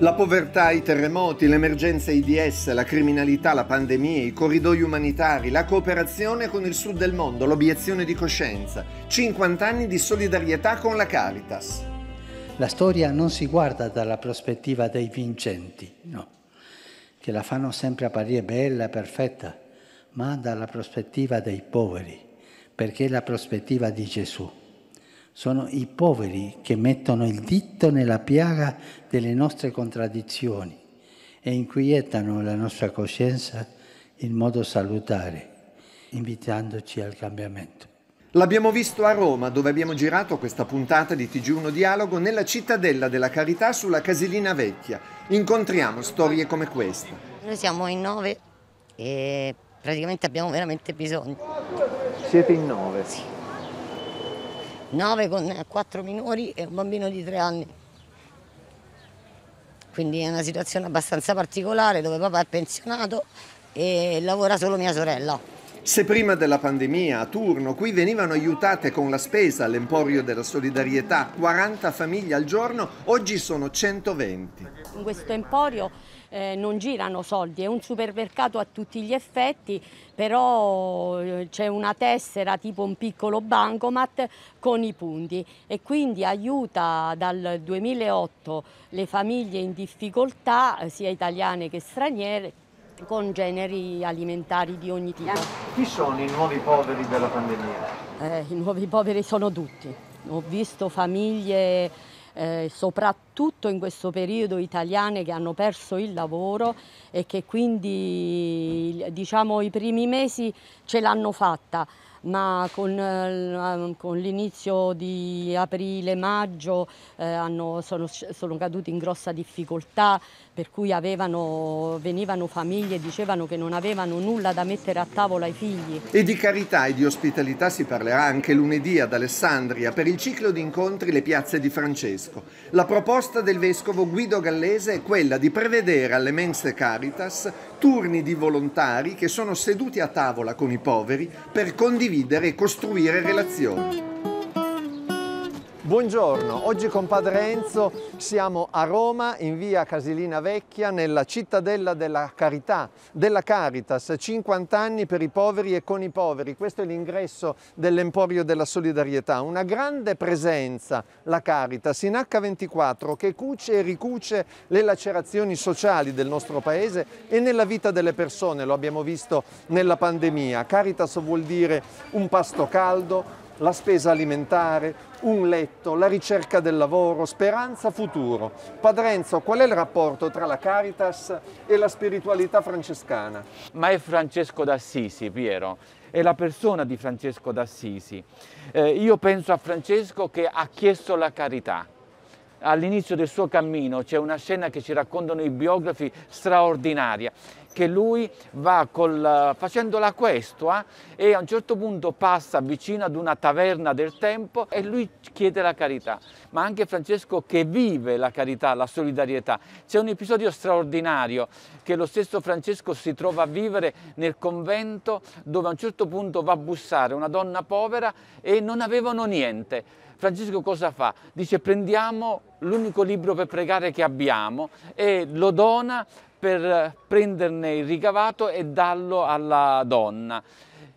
La povertà, i terremoti, l'emergenza IDS, la criminalità, la pandemia, i corridoi umanitari, la cooperazione con il sud del mondo, l'obiezione di coscienza, 50 anni di solidarietà con la Caritas. La storia non si guarda dalla prospettiva dei vincenti, no, che la fanno sempre apparire bella e perfetta, ma dalla prospettiva dei poveri, perché è la prospettiva di Gesù sono i poveri che mettono il dito nella piaga delle nostre contraddizioni e inquietano la nostra coscienza in modo salutare, invitandoci al cambiamento. L'abbiamo visto a Roma, dove abbiamo girato questa puntata di TG1 Dialogo nella cittadella della Carità sulla Casilina Vecchia. Incontriamo storie come questa. Noi siamo in nove e praticamente abbiamo veramente bisogno. Siete in nove? Sì. 9 con 4 eh, minori e un bambino di 3 anni. Quindi è una situazione abbastanza particolare dove papà è pensionato e lavora solo mia sorella. Se prima della pandemia a turno qui venivano aiutate con la spesa all'emporio della solidarietà 40 famiglie al giorno, oggi sono 120. In questo emporio eh, non girano soldi, è un supermercato a tutti gli effetti, però eh, c'è una tessera tipo un piccolo bancomat con i punti e quindi aiuta dal 2008 le famiglie in difficoltà, eh, sia italiane che straniere, con generi alimentari di ogni tipo. Chi sono i nuovi poveri della pandemia? Eh, I nuovi poveri sono tutti. Ho visto famiglie, eh, soprattutto in questo periodo, italiane che hanno perso il lavoro e che quindi diciamo, i primi mesi ce l'hanno fatta ma con, eh, con l'inizio di aprile-maggio eh, sono, sono, caduti in grossa difficoltà per cui avevano, venivano famiglie e dicevano che non avevano nulla da mettere a tavola ai figli. E di carità e di ospitalità si parlerà anche lunedì ad Alessandria per il ciclo di incontri Le piazze di Francesco. La proposta del vescovo Guido Gallese è quella di prevedere alle mense Caritas turni di volontari che sono seduti a tavola con i poveri per condividere e costruire relazioni. Buongiorno, oggi con Padre Enzo siamo a Roma in via Casilina Vecchia nella cittadella della carità, della Caritas, 50 anni per i poveri e con i poveri. Questo è l'ingresso dell'Emporio della Solidarietà, una grande presenza, la Caritas, in H24 che cuce e ricuce le lacerazioni sociali del nostro paese e nella vita delle persone, lo abbiamo visto nella pandemia. Caritas vuol dire un pasto caldo, la spesa alimentare, un letto, la ricerca del lavoro, speranza, futuro. Padrenzo, qual è il rapporto tra la Caritas e la spiritualità francescana? Ma è Francesco d'Assisi, Piero, è la persona di Francesco d'Assisi. Eh, io penso a Francesco che ha chiesto la carità. All'inizio del suo cammino c'è una scena che ci raccontano i biografi straordinaria che lui va col, facendo la questua eh, e a un certo punto passa vicino ad una taverna del tempo e lui chiede la carità. Ma anche Francesco che vive la carità, la solidarietà. C'è un episodio straordinario che lo stesso Francesco si trova a vivere nel convento dove a un certo punto va a bussare una donna povera e non avevano niente. Francesco cosa fa? Dice prendiamo l'unico libro per pregare che abbiamo e lo dona per prenderne il ricavato e darlo alla donna.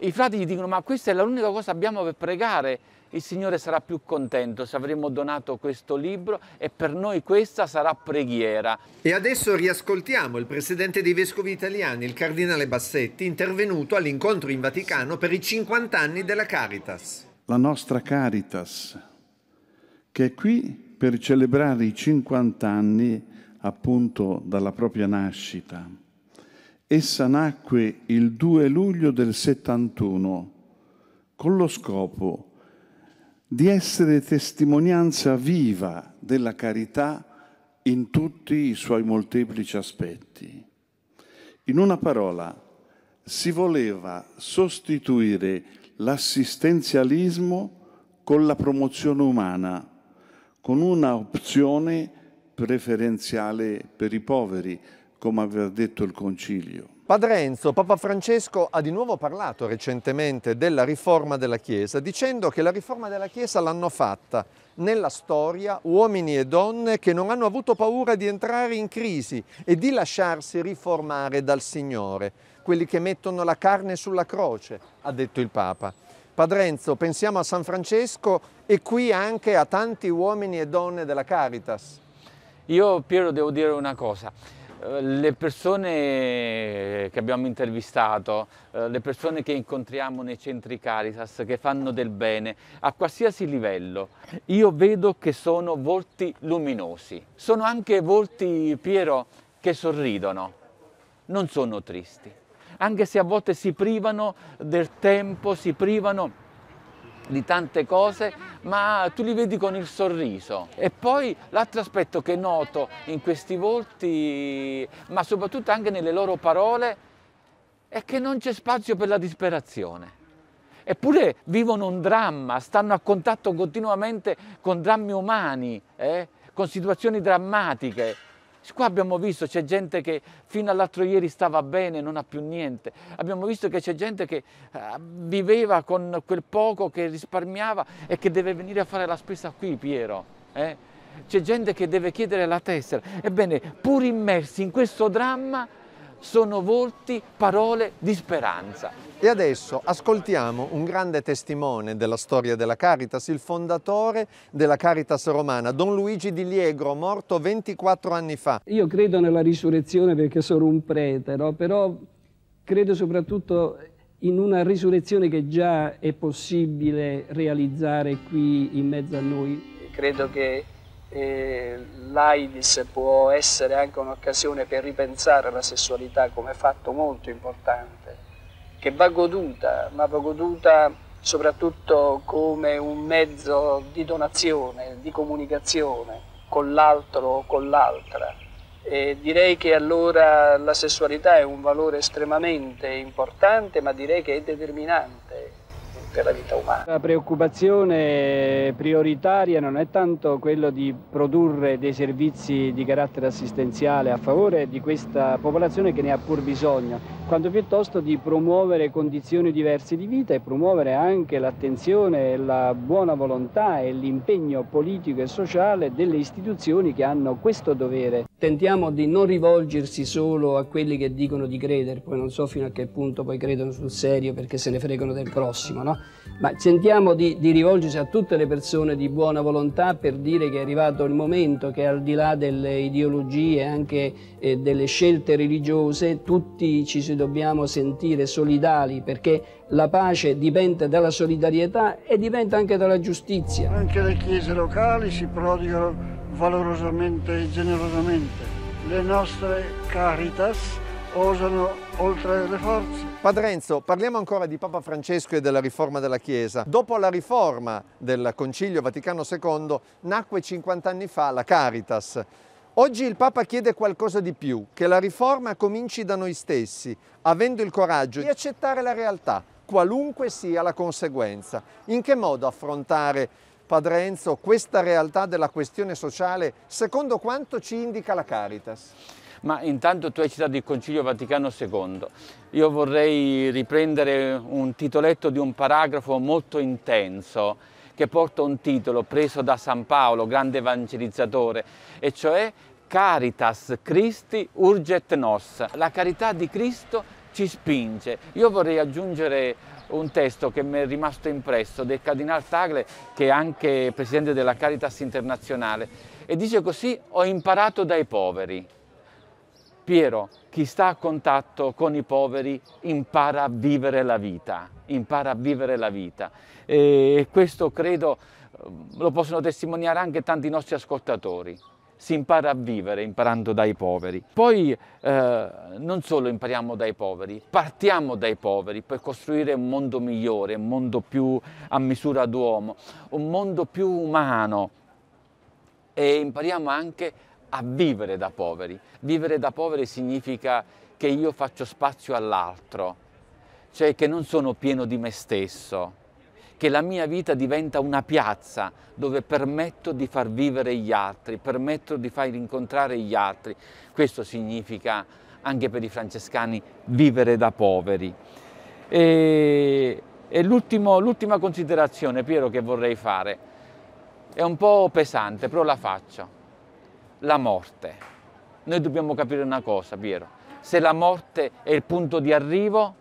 I frati gli dicono ma questa è l'unica cosa che abbiamo per pregare, il Signore sarà più contento se avremo donato questo libro e per noi questa sarà preghiera. E adesso riascoltiamo il presidente dei vescovi italiani, il cardinale Bassetti, intervenuto all'incontro in Vaticano per i 50 anni della Caritas. La nostra Caritas, che è qui per celebrare i 50 anni appunto dalla propria nascita. Essa nacque il 2 luglio del 71 con lo scopo di essere testimonianza viva della carità in tutti i suoi molteplici aspetti. In una parola, si voleva sostituire l'assistenzialismo con la promozione umana, con una opzione preferenziale per i poveri, come aveva detto il Concilio. Padre Enzo, Papa Francesco ha di nuovo parlato recentemente della riforma della Chiesa, dicendo che la riforma della Chiesa l'hanno fatta nella storia uomini e donne che non hanno avuto paura di entrare in crisi e di lasciarsi riformare dal Signore, quelli che mettono la carne sulla croce, ha detto il Papa. Padre Enzo, pensiamo a San Francesco e qui anche a tanti uomini e donne della Caritas. Io Piero devo dire una cosa, eh, le persone che abbiamo intervistato, eh, le persone che incontriamo nei centri Caritas, che fanno del bene, a qualsiasi livello, io vedo che sono volti luminosi. Sono anche volti, Piero, che sorridono, non sono tristi. Anche se a volte si privano del tempo, si privano di tante cose, ma tu li vedi con il sorriso. E poi l'altro aspetto che noto in questi volti, ma soprattutto anche nelle loro parole, è che non c'è spazio per la disperazione. Eppure vivono un dramma, stanno a contatto continuamente con drammi umani, eh? con situazioni drammatiche. Qua abbiamo visto c'è gente che fino all'altro ieri stava bene, non ha più niente. Abbiamo visto che c'è gente che eh, viveva con quel poco che risparmiava e che deve venire a fare la spesa qui, Piero. Eh? C'è gente che deve chiedere la tessera. Ebbene, pur immersi in questo dramma, sono volti, parole di speranza. E adesso ascoltiamo un grande testimone della storia della Caritas, il fondatore della Caritas romana, Don Luigi di Liegro, morto 24 anni fa. Io credo nella risurrezione perché sono un prete, no? però credo soprattutto in una risurrezione che già è possibile realizzare qui in mezzo a noi. Credo che l'AIDS può essere anche un'occasione per ripensare la sessualità come fatto molto importante, che va goduta, ma va goduta soprattutto come un mezzo di donazione, di comunicazione con l'altro o con l'altra. E direi che allora la sessualità è un valore estremamente importante, ma direi che è determinante per la vita umana. La preoccupazione prioritaria non è tanto quello di produrre dei servizi di carattere assistenziale a favore di questa popolazione che ne ha pur bisogno, quanto piuttosto di promuovere condizioni diverse di vita e promuovere anche l'attenzione, la buona volontà e l'impegno politico e sociale delle istituzioni che hanno questo dovere tentiamo di non rivolgersi solo a quelli che dicono di credere, poi non so fino a che punto poi credono sul serio perché se ne fregano del prossimo, no? ma tentiamo di, di rivolgersi a tutte le persone di buona volontà per dire che è arrivato il momento che al di là delle ideologie, anche eh, delle scelte religiose, tutti ci si dobbiamo sentire solidali perché la pace dipende dalla solidarietà e dipende anche dalla giustizia. Anche le chiese locali si prodigano valorosamente e generosamente. Le nostre caritas osano oltre le forze. Padre Enzo, parliamo ancora di Papa Francesco e della riforma della Chiesa. Dopo la riforma del Concilio Vaticano II nacque 50 anni fa la Caritas. Oggi il Papa chiede qualcosa di più, che la riforma cominci da noi stessi, avendo il coraggio di accettare la realtà, qualunque sia la conseguenza. In che modo affrontare Padre Enzo, questa realtà della questione sociale, secondo quanto ci indica la Caritas? Ma intanto tu hai citato il Concilio Vaticano II. Io vorrei riprendere un titoletto di un paragrafo molto intenso che porta un titolo preso da San Paolo, grande evangelizzatore, e cioè Caritas Christi urget nos. La carità di Cristo ci spinge. Io vorrei aggiungere un testo che mi è rimasto impresso del Cardinal Tagle, che è anche presidente della Caritas internazionale, e dice così, ho imparato dai poveri. Piero, chi sta a contatto con i poveri impara a vivere la vita, impara a vivere la vita. E questo credo eh, lo possono testimoniare anche tanti nostri ascoltatori si impara a vivere imparando dai poveri. Poi eh, non solo impariamo dai poveri, partiamo dai poveri per costruire un mondo migliore, un mondo più a misura d'uomo, un mondo più umano e impariamo anche a vivere da poveri. Vivere da poveri significa che io faccio spazio all'altro, cioè che non sono pieno di me stesso che la mia vita diventa una piazza dove permetto di far vivere gli altri, permetto di far incontrare gli altri. Questo significa anche per i francescani vivere da poveri. E, e l'ultima considerazione, Piero, che vorrei fare, è un po' pesante, però la faccio. La morte. Noi dobbiamo capire una cosa, Piero. Se la morte è il punto di arrivo,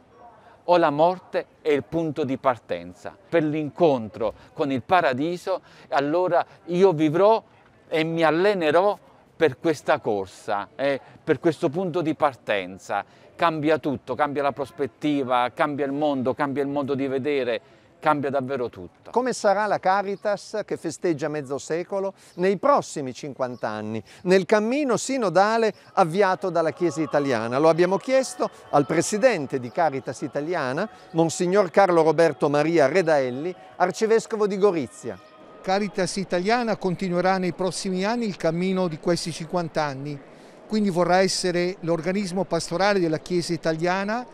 o la morte è il punto di partenza per l'incontro con il paradiso, allora io vivrò e mi allenerò per questa corsa, eh, per questo punto di partenza. Cambia tutto, cambia la prospettiva, cambia il mondo, cambia il modo di vedere, cambia davvero tutto. Come sarà la Caritas che festeggia mezzo secolo nei prossimi 50 anni, nel cammino sinodale avviato dalla Chiesa italiana? Lo abbiamo chiesto al presidente di Caritas italiana, Monsignor Carlo Roberto Maria Redaelli, arcivescovo di Gorizia. Caritas italiana continuerà nei prossimi anni il cammino di questi 50 anni, quindi vorrà essere l'organismo pastorale della Chiesa italiana,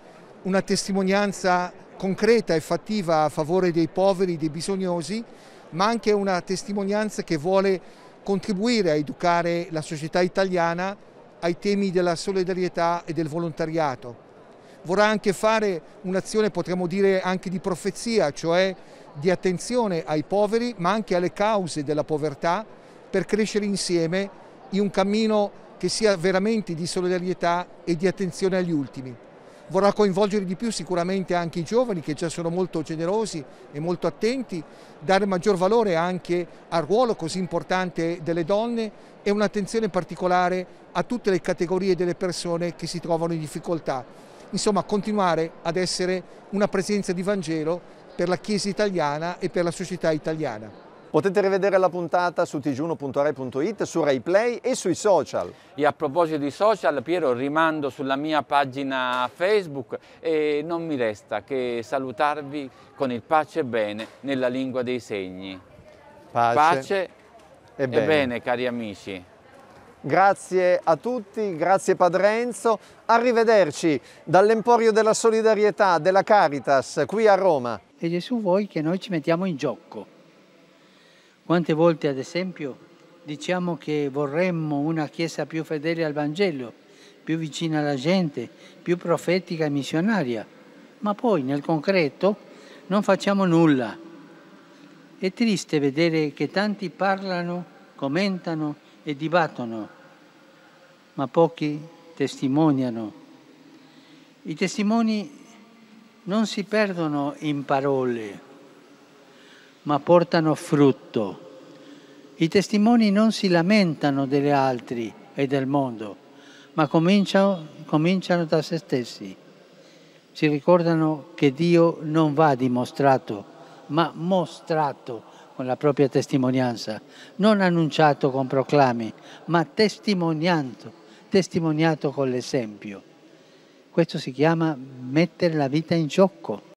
una testimonianza concreta e fattiva a favore dei poveri, dei bisognosi, ma anche una testimonianza che vuole contribuire a educare la società italiana ai temi della solidarietà e del volontariato. Vorrà anche fare un'azione, potremmo dire, anche di profezia, cioè di attenzione ai poveri, ma anche alle cause della povertà, per crescere insieme in un cammino che sia veramente di solidarietà e di attenzione agli ultimi vorrà coinvolgere di più sicuramente anche i giovani che già sono molto generosi e molto attenti, dare maggior valore anche al ruolo così importante delle donne e un'attenzione particolare a tutte le categorie delle persone che si trovano in difficoltà. Insomma, continuare ad essere una presenza di Vangelo per la Chiesa italiana e per la società italiana. Potete rivedere la puntata su tg1.rai.it, su RaiPlay e sui social. E a proposito di social, Piero, rimando sulla mia pagina Facebook e non mi resta che salutarvi con il pace e bene nella lingua dei segni. Pace, pace e, bene. e bene, cari amici. Grazie a tutti, grazie Padre Enzo, arrivederci dall'Emporio della Solidarietà, della Caritas, qui a Roma. E Gesù vuoi che noi ci mettiamo in gioco. Quante volte, ad esempio, diciamo che vorremmo una Chiesa più fedele al Vangelo, più vicina alla gente, più profetica e missionaria, ma poi nel concreto non facciamo nulla. È triste vedere che tanti parlano, commentano e dibattono, ma pochi testimoniano. I testimoni non si perdono in parole, ma portano frutto. I testimoni non si lamentano degli altri e del mondo, ma cominciano, cominciano da se stessi. Si ricordano che Dio non va dimostrato, ma mostrato con la propria testimonianza, non annunciato con proclami, ma testimoniato, testimoniato con l'esempio. Questo si chiama mettere la vita in gioco.